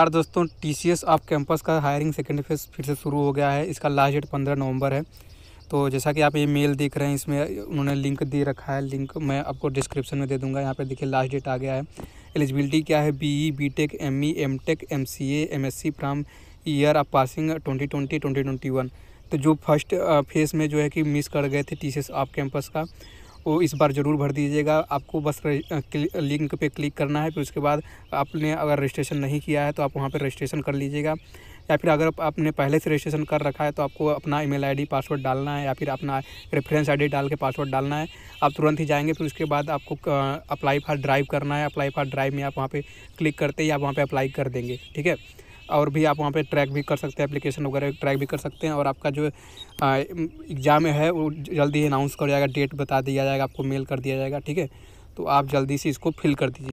नमस्कार दोस्तों T C S off campus का हायरिंग सेकेंड फेज फिर से शुरू हो गया है इसका लास्ट डेट पंद्रह नवंबर है तो जैसा कि आप ये मेल देख रहे हैं इसमें उन्होंने लिंक दे रखा है लिंक मैं आपको डिस्क्रिप्शन में दे दूंगा यहाँ पे देखिए लास्ट डेट आ गया है एलिजिबिलिटी क्या है B B E E tech M M tech M C M S C from year of passing twenty twenty twenty twenty one तो जो फर्स्ट फेज़ uh, में जो है कि मिस कर गए थे T C S off campus का वो इस बार ज़रूर भर दीजिएगा आपको बस लिंक पे क्लिक करना है फिर उसके बाद आपने अगर रजिस्ट्रेशन नहीं किया है तो आप वहाँ पर रजिस्ट्रेशन कर लीजिएगा या फिर अगर आपने पहले से रजिस्ट्रेशन कर रखा है तो आपको अपना ईमेल आईडी पासवर्ड डालना है या फिर अपना रेफरेंस आईडी डाल के पासवर्ड डालना है आप तुरंत ही जाएंगे फिर उसके बाद आपको अप्लाई फॉर ड्राइव करना है अप्लाई फॉर ड्राइव में आप वहाँ पर क्लिक करते ही आप वहाँ पर अप्लाई कर देंगे ठीक है और भी आप वहाँ पे ट्रैक भी कर सकते हैं एप्लीकेशन वगैरह ट्रैक भी कर सकते हैं और आपका जो एग्ज़ाम है वो जल्दी अनाउंस कर जाएगा डेट बता दिया जाएगा आपको मेल कर दिया जाएगा ठीक है तो आप जल्दी से इसको फिल कर दीजिए